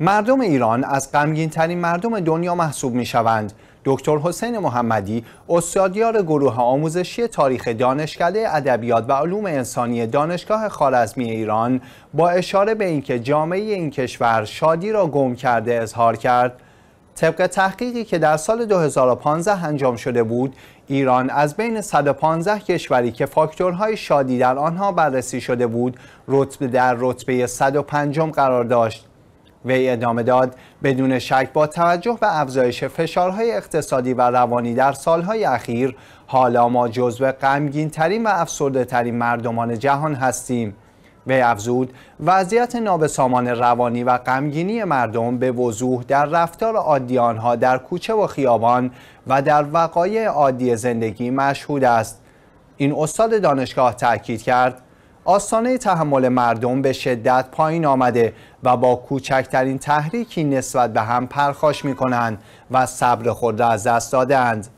مردم ایران از غمگین ترین مردم دنیا محسوب می شوند. دکتر حسین محمدی استادیار گروه آموزشی تاریخ دانشکده ادبیات و علوم انسانی دانشگاه خارزمی ایران با اشاره به اینکه جامعه این کشور شادی را گم کرده اظهار کرد طبق تحقیقی که در سال 2015 انجام شده بود ایران از بین 115 کشوری که فاکتورهای شادی در آنها بررسی شده بود رتبه در رتبه 150 قرار داشت وی ادامه داد بدون شک با توجه به افزایش فشارهای اقتصادی و روانی در سالهای اخیر حالا ما جزو غمگین ترین و افسرده ترین مردمان جهان هستیم وی افزود وضعیت نابسامان روانی و غمگینی مردم به وضوح در رفتار عادی آنها در کوچه و خیابان و در وقایع عادی زندگی مشهود است این استاد دانشگاه تاکید کرد آستانه تحمل مردم به شدت پایین آمده و با کوچکترین تحریکی نسبت به هم پرخاش می کنند و صبر خود را از دست دادند.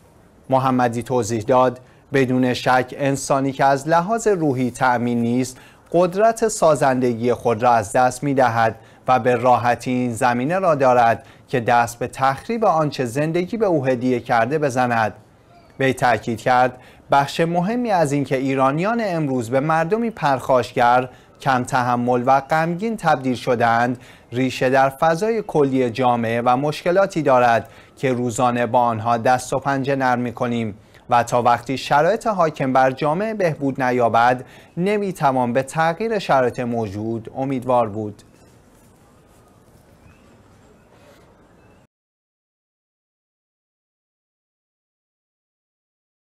محمدی توضیح داد بدون شک انسانی که از لحاظ روحی تأمین نیست قدرت سازندگی خود را از دست می دهد و به راحتی این زمینه را دارد که دست به تخریب آنچه زندگی به او هدیه کرده بزند. وی تاکید کرد بخش مهمی از اینکه ایرانیان امروز به مردمی پرخاشگر کم تحمل و غمگین تبدیل شدند ریشه در فضای کلی جامعه و مشکلاتی دارد که روزانه با آنها دست و پنجه نرم کنیم و تا وقتی شرایط حاکم بر جامعه بهبود نیابد نمیتوان به تغییر شرایط موجود امیدوار بود